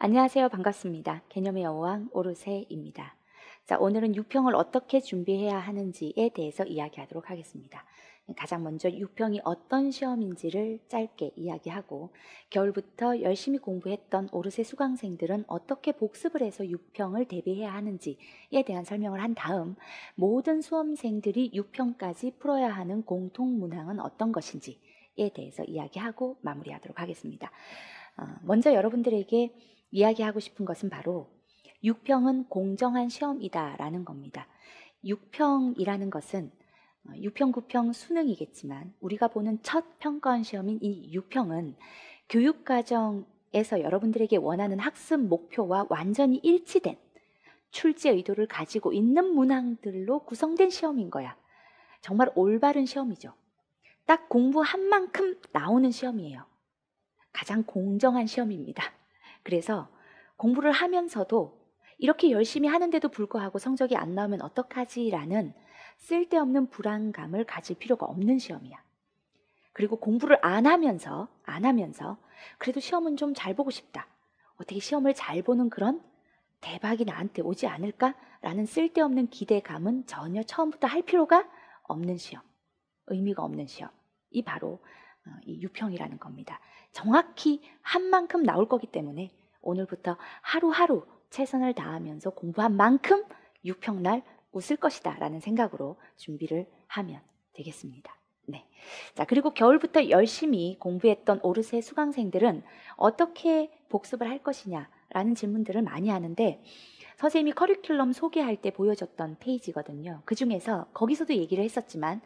안녕하세요. 반갑습니다. 개념의 여왕 오르세입니다. 자, 오늘은 육평을 어떻게 준비해야 하는지에 대해서 이야기하도록 하겠습니다. 가장 먼저 육평이 어떤 시험인지를 짧게 이야기하고 겨울부터 열심히 공부했던 오르세 수강생들은 어떻게 복습을 해서 육평을 대비해야 하는지에 대한 설명을 한 다음 모든 수험생들이 육평까지 풀어야 하는 공통 문항은 어떤 것인지에 대해서 이야기하고 마무리하도록 하겠습니다. 어, 먼저 여러분들에게 이야기하고 싶은 것은 바로 육평은 공정한 시험이다라는 겁니다. 육평이라는 것은 6평, 어, 9평 수능이겠지만 우리가 보는 첫 평가원 시험인 이 6평은 교육과정에서 여러분들에게 원하는 학습 목표와 완전히 일치된 출제 의도를 가지고 있는 문항들로 구성된 시험인 거야. 정말 올바른 시험이죠. 딱 공부한 만큼 나오는 시험이에요. 가장 공정한 시험입니다. 그래서 공부를 하면서도 이렇게 열심히 하는데도 불구하고 성적이 안 나오면 어떡하지라는 쓸데없는 불안감을 가질 필요가 없는 시험이야. 그리고 공부를 안 하면서, 안 하면서, 그래도 시험은 좀 잘 보고 싶다. 어떻게 시험을 잘 보는 그런 대박이 나한테 오지 않을까라는 쓸데없는 기대감은 전혀 처음부터 할 필요가 없는 시험. 의미가 없는 시험. 이 바로 어, 이 유평이라는 겁니다. 정확히 한 만큼 나올 거기 때문에 오늘부터 하루하루 최선을 다하면서 공부한 만큼 유평날 웃을 것이다 라는 생각으로 준비를 하면 되겠습니다. 네. 자, 그리고 겨울부터 열심히 공부했던 오르세 수강생들은 어떻게 복습을 할 것이냐 라는 질문들을 많이 하는데 선생님이 커리큘럼 소개할 때 보여줬던 페이지거든요. 그 중에서 거기서도 얘기를 했었지만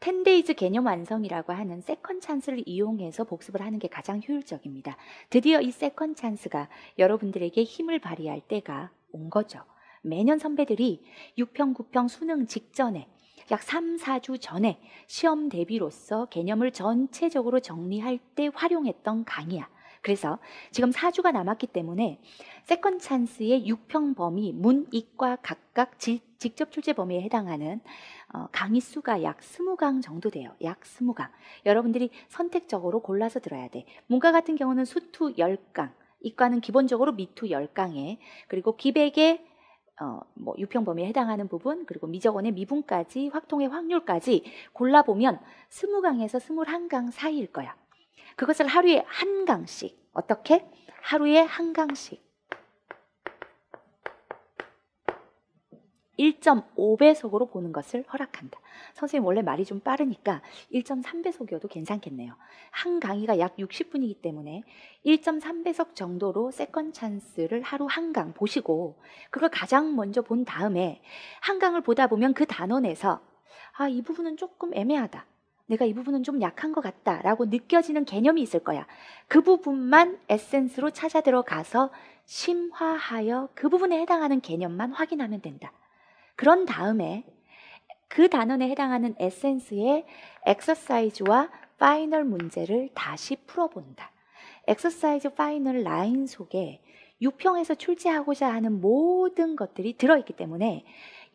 텐데이즈 개념 완성이라고 하는 세컨 찬스를 이용해서 복습을 하는 게 가장 효율적입니다. 드디어 이 세컨 찬스가 여러분들에게 힘을 발휘할 때가 온 거죠. 매년 선배들이 6평, 9평 수능 직전에 약 3, 4주 전에 시험 대비로서 개념을 전체적으로 정리할 때 활용했던 강의야. 그래서 지금 4주가 남았기 때문에 세컨 찬스의 6평 범위, 문, 이과 각각 지, 직접 출제 범위에 해당하는 어, 강의 수가 약 20강 정도 돼요. 약 20강. 여러분들이 선택적으로 골라서 들어야 돼. 문과 같은 경우는 수투 10강, 이과는 기본적으로 미투 10강에, 그리고 기백에 어, 뭐 유평 범위에 해당하는 부분 그리고 미적원의 미분까지 확통의 확률까지 골라보면 20강에서 21강 사이일 거야. 그것을 하루에 한 강씩 어떻게? 하루에 한 강씩 1.5배속으로 보는 것을 허락한다. 선생님 원래 말이 좀 빠르니까 1.3배속이어도 괜찮겠네요. 한 강의가 약 60분이기 때문에 1.3배속 정도로 세컨 찬스를 하루 한 강 보시고 그걸 가장 먼저 본 다음에 한 강을 보다 보면 그 단원에서 아, 이 부분은 조금 애매하다. 내가 이 부분은 좀 약한 것 같다라고 느껴지는 개념이 있을 거야. 그 부분만 에센스로 찾아 들어가서 심화하여 그 부분에 해당하는 개념만 확인하면 된다. 그런 다음에 그 단원에 해당하는 에센스의 엑서사이즈와 파이널 문제를 다시 풀어본다. 엑서사이즈 파이널 라인 속에 6평에서 출제하고자 하는 모든 것들이 들어있기 때문에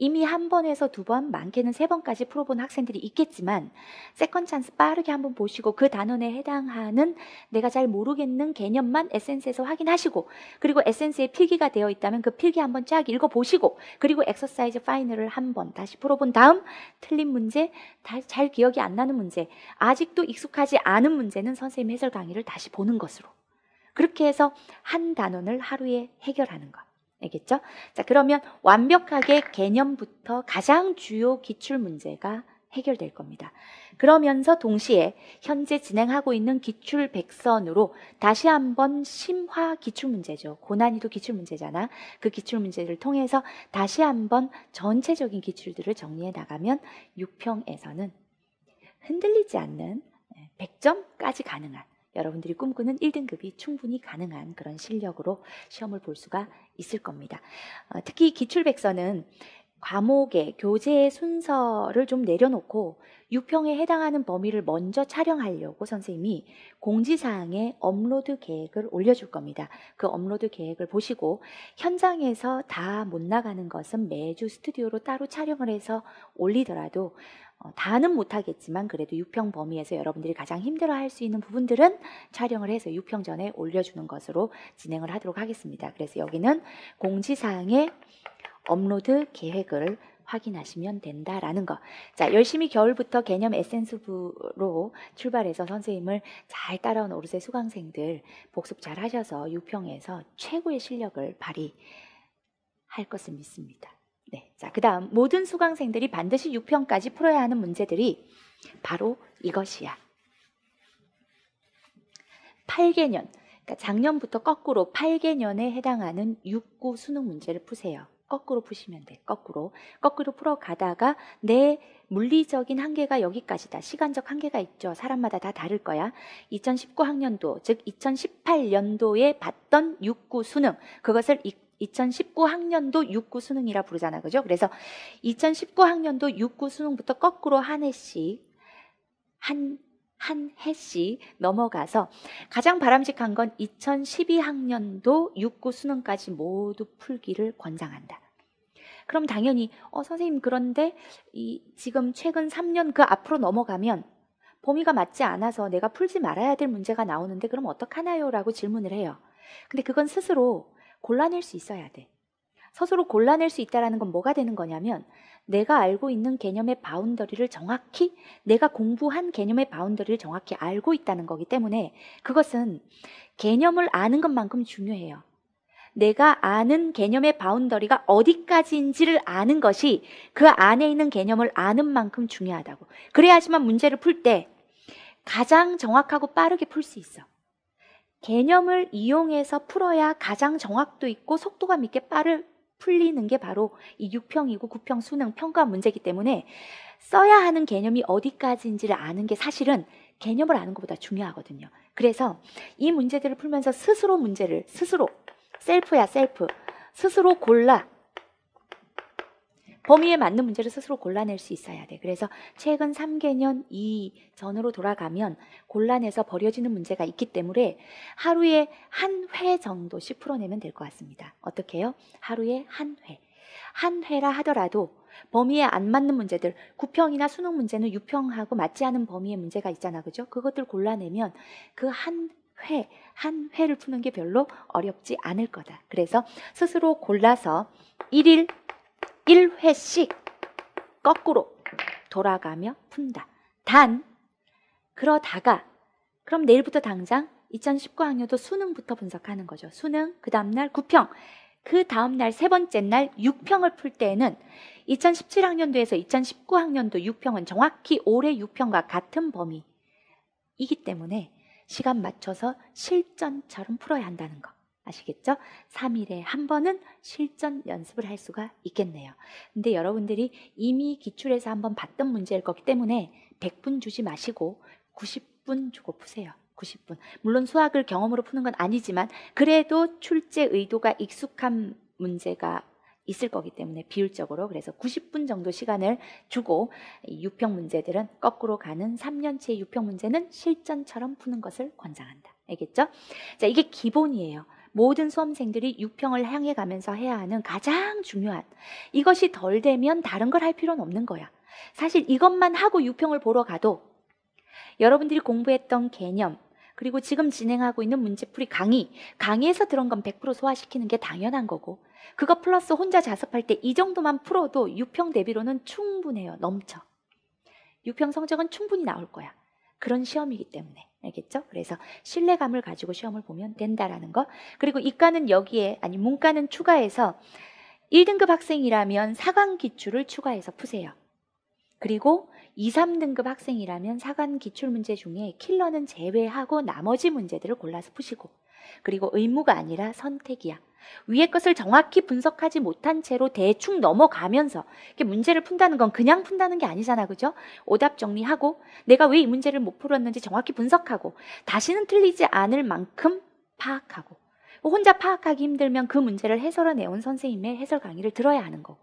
이미 한 번에서 두 번, 많게는 세 번까지 풀어본 학생들이 있겠지만 세컨 찬스 빠르게 한번 보시고 그 단원에 해당하는 내가 잘 모르겠는 개념만 에센스에서 확인하시고 그리고 에센스에 필기가 되어 있다면 그 필기 한번 쫙 읽어보시고 그리고 엑서사이즈 파이널을 한번 다시 풀어본 다음 틀린 문제, 잘 기억이 안 나는 문제, 아직도 익숙하지 않은 문제는 선생님 해설 강의를 다시 보는 것으로 그렇게 해서 한 단원을 하루에 해결하는 것. 알겠죠? 자, 그러면 완벽하게 개념부터 가장 주요 기출 문제가 해결될 겁니다. 그러면서 동시에 현재 진행하고 있는 기출 백선으로 다시 한번 심화 기출 문제죠. 고난이도 기출 문제잖아. 그 기출 문제를 통해서 다시 한번 전체적인 기출들을 정리해 나가면 6평에서는 흔들리지 않는 100점까지 가능한 여러분들이 꿈꾸는 1등급이 충분히 가능한 그런 실력으로 시험을 볼 수가 있을 겁니다. 어, 특히 기출백서는 과목의 교재의 순서를 좀 내려놓고 유평에 해당하는 범위를 먼저 촬영하려고 선생님이 공지사항에 업로드 계획을 올려줄 겁니다. 그 업로드 계획을 보시고 현장에서 다 못 나가는 것은 매주 스튜디오로 따로 촬영을 해서 올리더라도 어, 다는 못하겠지만 그래도 6평 범위에서 여러분들이 가장 힘들어할 수 있는 부분들은 촬영을 해서 6평 전에 올려주는 것으로 진행을 하도록 하겠습니다. 그래서 여기는 공지사항에 업로드 계획을 확인하시면 된다라는 것. 자, 열심히 겨울부터 개념 에센스부로 출발해서 선생님을 잘 따라온 오르세 수강생들 복습 잘 하셔서 6평에서 최고의 실력을 발휘할 것을 믿습니다. 네. 자, 그다음 모든 수강생들이 반드시 6편까지 풀어야 하는 문제들이 바로 이것이야. 8개년. 그러니까 작년부터 거꾸로 8개년에 해당하는 6구 수능 문제를 푸세요. 거꾸로 푸시면 돼. 거꾸로. 거꾸로 풀어 가다가 내 물리적인 한계가 여기까지다. 시간적 한계가 있죠. 사람마다 다 다를 거야. 2019학년도, 즉 2018년도에 봤던 6구 수능. 그것을 2019학년도 6구 수능이라 부르잖아. 그죠? 그래서 2019학년도 6구 수능부터 거꾸로 한 해씩 한, 한 해씩 넘어가서 가장 바람직한 건 2012학년도 6구 수능까지 모두 풀기를 권장한다. 그럼 당연히 어 선생님 그런데 이 지금 최근 3년 그 앞으로 넘어가면 범위가 맞지 않아서 내가 풀지 말아야 될 문제가 나오는데 그럼 어떡하나요? 라고 질문을 해요. 근데 그건 스스로 골라낼 수 있어야 돼. 스스로 골라낼 수 있다라는 건 뭐가 되는 거냐면 내가 알고 있는 개념의 바운더리를 정확히 내가 공부한 개념의 바운더리를 정확히 알고 있다는 거기 때문에 그것은 개념을 아는 것만큼 중요해요. 내가 아는 개념의 바운더리가 어디까지인지를 아는 것이 그 안에 있는 개념을 아는 만큼 중요하다고. 그래야지만 문제를 풀 때 가장 정확하고 빠르게 풀 수 있어. 개념을 이용해서 풀어야 가장 정확도 있고 속도감 있게 빠를 풀리는 게 바로 이 6평이고 9평 수능 평가 문제이기 때문에 써야 하는 개념이 어디까지인지를 아는 게 사실은 개념을 아는 것보다 중요하거든요. 그래서 이 문제들을 풀면서 스스로 문제를 스스로 셀프야 셀프 스스로 골라 범위에 맞는 문제를 스스로 골라낼 수 있어야 돼. 그래서 최근 3개년 이전으로 돌아가면 곤란해서 버려지는 문제가 있기 때문에 하루에 한 회 정도씩 풀어내면 될 것 같습니다. 어떻게요? 해 하루에 한 회. 한 회라 하더라도 범위에 안 맞는 문제들, 9평이나 수능 문제는 6평하고 맞지 않은 범위의 문제가 있잖아. 그죠? 그것들 골라내면 그 한 회, 한 회를 푸는 게 별로 어렵지 않을 거다. 그래서 스스로 골라서 1일 1회씩 거꾸로 돌아가며 푼다. 단, 그러다가, 그럼 내일부터 당장 2019 학년도 수능부터 분석하는 거죠. 수능, 그 다음날 9평, 그 다음날 세 번째 날 6평을 풀 때에는 2017학년도에서 2019학년도 6평은 정확히 올해 6평과 같은 범위이기 때문에 시간 맞춰서 실전처럼 풀어야 한다는 거. 아시겠죠? 3일에 한 번은 실전 연습을 할 수가 있겠네요. 근데 여러분들이 이미 기출에서 한 번 봤던 문제일 거기 때문에 100분 주지 마시고 90분 주고 푸세요. 90분. 물론 수학을 경험으로 푸는 건 아니지만 그래도 출제 의도가 익숙한 문제가 있을 거기 때문에 비율적으로 그래서 90분 정도 시간을 주고 유평 문제들은 거꾸로 가는 3년치의 유평 문제는 실전처럼 푸는 것을 권장한다. 알겠죠? 자, 이게 기본이에요. 모든 수험생들이 육평을 향해 가면서 해야 하는 가장 중요한 이것이 덜 되면 다른 걸 할 필요는 없는 거야. 사실 이것만 하고 육평을 보러 가도 여러분들이 공부했던 개념 그리고 지금 진행하고 있는 문제풀이 강의 강의에서 들은 건 100% 소화시키는 게 당연한 거고 그거 플러스 혼자 자습할 때 이 정도만 풀어도 육평 대비로는 충분해요. 넘쳐. 육평 성적은 충분히 나올 거야. 그런 시험이기 때문에 알겠죠? 그래서 신뢰감을 가지고 시험을 보면 된다라는 거. 그리고 이과는 여기에 아니 문과는 추가해서 1등급 학생이라면 사관 기출을 추가해서 푸세요. 그리고 2, 3등급 학생이라면 사관 기출 문제 중에 킬러는 제외하고 나머지 문제들을 골라서 푸시고 그리고 의무가 아니라 선택이야. 위의 것을 정확히 분석하지 못한 채로 대충 넘어가면서 이렇게 문제를 푼다는 건 그냥 푼다는 게 아니잖아. 그죠? 오답 정리하고 내가 왜 이 문제를 못 풀었는지 정확히 분석하고 다시는 틀리지 않을 만큼 파악하고 그 혼자 파악하기 힘들면 그 문제를 해설해 내온 선생님의 해설 강의를 들어야 하는 거고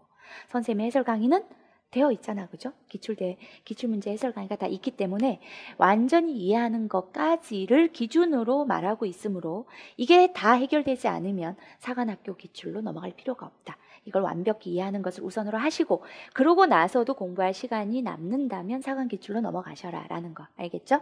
선생님의 해설 강의는 되어 있잖아, 그죠? 기출대 기출문제 해설 강의가 다 있기 때문에 완전히 이해하는 것까지를 기준으로 말하고 있으므로 이게 다 해결되지 않으면 사관학교 기출로 넘어갈 필요가 없다. 이걸 완벽히 이해하는 것을 우선으로 하시고 그러고 나서도 공부할 시간이 남는다면 사관기출로 넘어가셔라라는 거 알겠죠?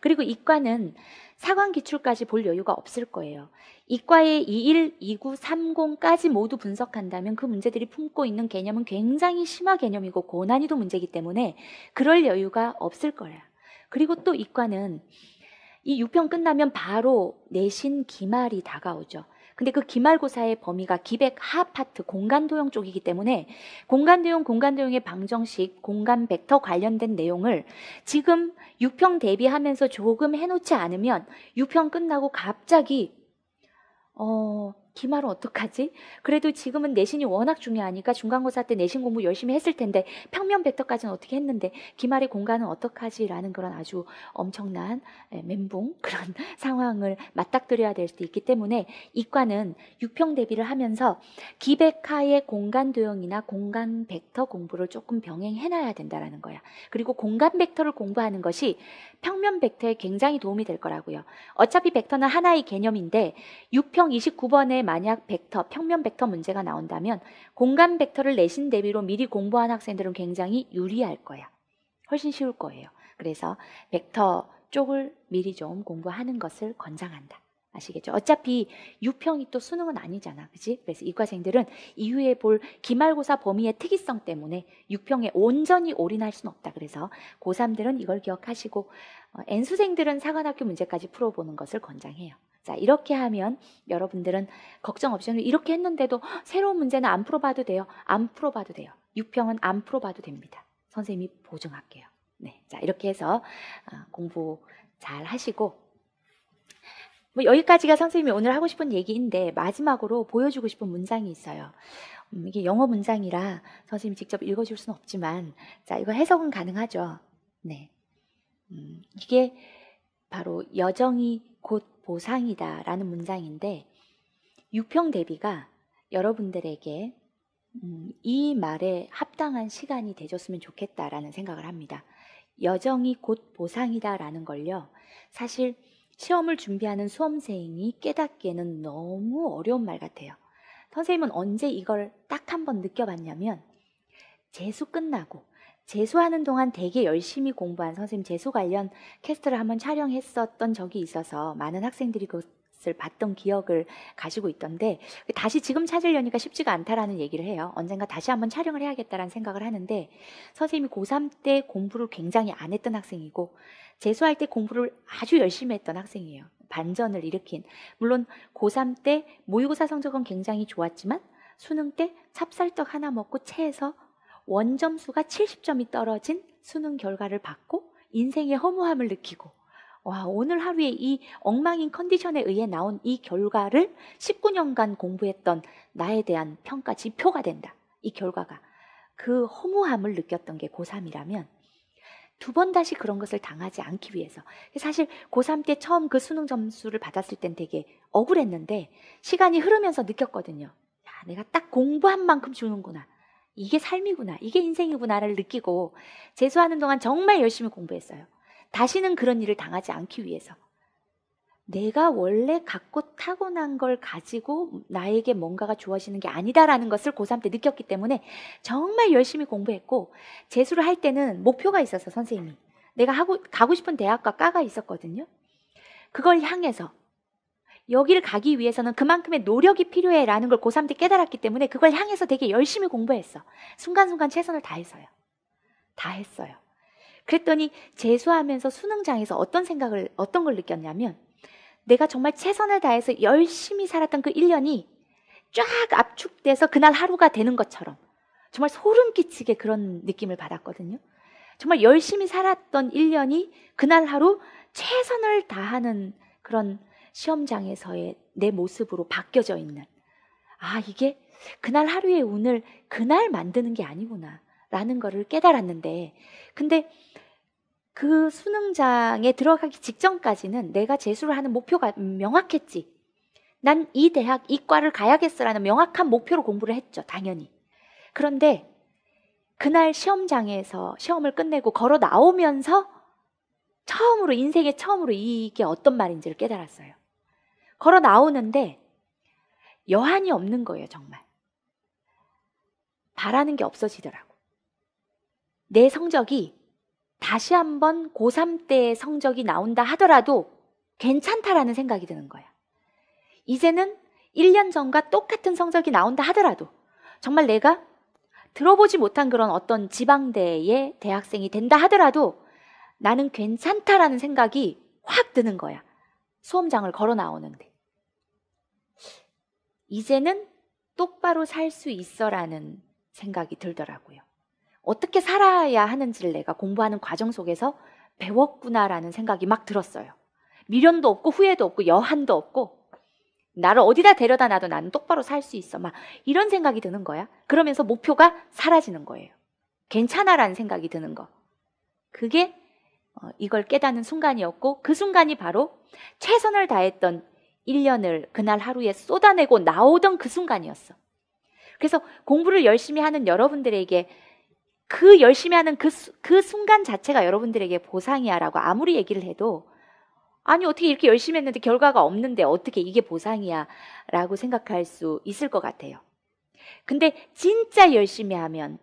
그리고 이과는 사관기출까지 볼 여유가 없을 거예요. 이과의 21, 29, 30까지 모두 분석한다면 그 문제들이 품고 있는 개념은 굉장히 심화 개념이고 고난이도 문제이기 때문에 그럴 여유가 없을 거예요. 그리고 또 이과는 이 6편 끝나면 바로 내신 기말이 다가오죠. 근데 그 기말고사의 범위가 기백 하파트 공간도형 쪽이기 때문에 공간도형 공간도형의 방정식 공간 벡터 관련된 내용을 지금 6평 대비하면서 조금 해놓지 않으면 6평 끝나고 갑자기 어 기말은 어떡하지? 그래도 지금은 내신이 워낙 중요하니까 중간고사 때 내신 공부 열심히 했을 텐데 평면 배터까지는 어떻게 했는데 기말의 공간은 어떡하지라는 그런 아주 엄청난 예, 멘붕 그런 상황을 맞닥뜨려야 될 수도 있기 때문에 이과는 육평 대비를 하면서 기백하의 공간 도형이나 공간 벡터 공부를 조금 병행해놔야 된다라는 거야. 그리고 공간 벡터를 공부하는 것이 평면 벡터에 굉장히 도움이 될 거라고요. 어차피 벡터는 하나의 개념인데 육평 29번에 만약 벡터, 평면 벡터 문제가 나온다면 공간 벡터를 내신 대비로 미리 공부한 학생들은 굉장히 유리할 거야. 훨씬 쉬울 거예요. 그래서 벡터 쪽을 미리 좀 공부하는 것을 권장한다. 아시겠죠? 어차피 유평이 또 수능은 아니잖아. 그지? 그래서 이과생들은 이후에 볼 기말고사 범위의 특이성 때문에 유평에 온전히 올인할 수는 없다. 그래서 고3들은 이걸 기억하시고, 어, N수생들은 사관학교 문제까지 풀어보는 것을 권장해요. 자, 이렇게 하면 여러분들은 걱정 없이 이렇게 했는데도 새로운 문제는 안 풀어봐도 돼요. 안 풀어봐도 돼요. 6평은 안 풀어봐도 됩니다. 선생님이 보증할게요. 네. 자, 이렇게 해서 어, 공부 잘 하시고 뭐 여기까지가 선생님이 오늘 하고 싶은 얘기인데 마지막으로 보여주고 싶은 문장이 있어요. 음, 이게 영어 문장이라 선생님이 직접 읽어줄 수는 없지만 자 이거 해석은 가능하죠. 네, 음, 이게 바로 여정이 곧 보상이다 라는 문장인데 6평 대비가 여러분들에게 음, 이 말에 합당한 시간이 되줬으면 좋겠다라는 생각을 합니다. 여정이 곧 보상이다라는 걸요. 사실 시험을 준비하는 수험생이 깨닫기에는 너무 어려운 말 같아요. 선생님은 언제 이걸 딱 한 번 느껴봤냐면 재수 끝나고 재수하는 동안 되게 열심히 공부한 선생님 재수 관련 캐스트를 한번 촬영했었던 적이 있어서 많은 학생들이 그것을 봤던 기억을 가지고 있던데 다시 지금 찾으려니까 쉽지가 않다라는 얘기를 해요. 언젠가 다시 한번 촬영을 해야겠다라는 생각을 하는데 선생님이 고3 때 공부를 굉장히 안 했던 학생이고 재수할 때 공부를 아주 열심히 했던 학생이에요. 반전을 일으킨 물론 고3 때 모의고사 성적은 굉장히 좋았지만 수능 때 찹쌀떡 하나 먹고 체해서 원점수가 70점이 떨어진 수능 결과를 받고 인생의 허무함을 느끼고 와, 오늘 하루에 이 엉망인 컨디션에 의해 나온 이 결과를 19년간 공부했던 나에 대한 평가 지표가 된다. 이 결과가. 그 허무함을 느꼈던 게 고3이라면 두 번 다시 그런 것을 당하지 않기 위해서. 사실 고3 때 처음 그 수능 점수를 받았을 땐 되게 억울했는데 시간이 흐르면서 느꼈거든요. 야, 내가 딱 공부한 만큼 주는구나. 이게 삶이구나. 이게 인생이구나를 느끼고 재수하는 동안 정말 열심히 공부했어요. 다시는 그런 일을 당하지 않기 위해서. 내가 원래 갖고 타고난 걸 가지고 나에게 뭔가가 주어지는 게 아니다라는 것을 고3 때 느꼈기 때문에 정말 열심히 공부했고 재수를 할 때는 목표가 있어서 선생님이 내가 하고 가고 싶은 대학과 과가 있었거든요. 그걸 향해서 여기를 가기 위해서는 그만큼의 노력이 필요해라는 걸 고3 때 깨달았기 때문에 그걸 향해서 되게 열심히 공부했어. 순간순간 최선을 다해서요. 다 했어요. 그랬더니 재수하면서 수능장에서 어떤 생각을 어떤 걸 느꼈냐면 내가 정말 최선을 다해서 열심히 살았던 그 1년이 쫙 압축돼서 그날 하루가 되는 것처럼 정말 소름 끼치게 그런 느낌을 받았거든요. 정말 열심히 살았던 1년이 그날 하루 최선을 다하는 그런 시험장에서의 내 모습으로 바뀌어져 있는 아 이게 그날 하루의 운을 그날 만드는 게 아니구나 라는 거를 깨달았는데 근데 그 수능장에 들어가기 직전까지는 내가 재수를 하는 목표가 명확했지 난 이 대학 이과를 가야겠어라는 명확한 목표로 공부를 했죠 당연히 그런데 그날 시험장에서 시험을 끝내고 걸어 나오면서 처음으로 인생의 처음으로 이게 어떤 말인지를 깨달았어요. 걸어 나오는데 여한이 없는 거예요, 정말. 바라는 게 없어지더라고. 내 성적이 다시 한번 고3 때의 성적이 나온다 하더라도 괜찮다라는 생각이 드는 거야. 이제는 1년 전과 똑같은 성적이 나온다 하더라도 정말 내가 들어보지 못한 그런 어떤 지방대의 대학생이 된다 하더라도 나는 괜찮다라는 생각이 확 드는 거야. 수험장을 걸어 나오는데. 이제는 똑바로 살 수 있어라는 생각이 들더라고요. 어떻게 살아야 하는지를 내가 공부하는 과정 속에서 배웠구나라는 생각이 막 들었어요. 미련도 없고 후회도 없고 여한도 없고 나를 어디다 데려다 놔도 나는 똑바로 살 수 있어. 막 이런 생각이 드는 거야. 그러면서 목표가 사라지는 거예요. 괜찮아라는 생각이 드는 거. 그게 어, 이걸 깨닫는 순간이었고 그 순간이 바로 최선을 다했던 1년을 그날 하루에 쏟아내고 나오던 그 순간이었어. 그래서 공부를 열심히 하는 여러분들에게 그 열심히 하는 그, 그 순간 자체가 여러분들에게 보상이야라고 아무리 얘기를 해도 아니 어떻게 이렇게 열심히 했는데 결과가 없는데 어떻게 이게 보상이야라고 생각할 수 있을 것 같아요. 근데 진짜 열심히 하면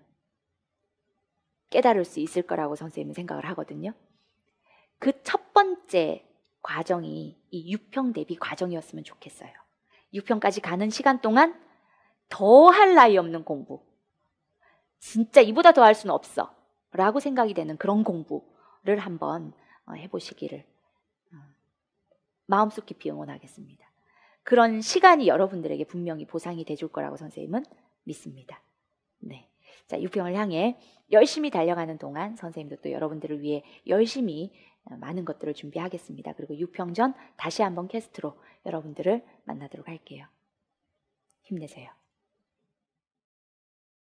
깨달을 수 있을 거라고 선생님은 생각을 하거든요. 그 첫 번째 과정이 이 6평 대비 과정이었으면 좋겠어요. 6평까지 가는 시간 동안 더 할 나위 없는 공부. 진짜 이보다 더 할 수는 없어. 라고 생각이 되는 그런 공부를 한번 어, 해보시기를 어, 마음속 깊이 응원하겠습니다. 그런 시간이 여러분들에게 분명히 보상이 돼줄 거라고 선생님은 믿습니다. 네. 자, 6평을 향해 열심히 달려가는 동안 선생님도 또 여러분들을 위해 열심히 많은 것들을 준비하겠습니다. 그리고 6평전 다시 한번 캐스트로 여러분들을 만나도록 할게요. 힘내세요.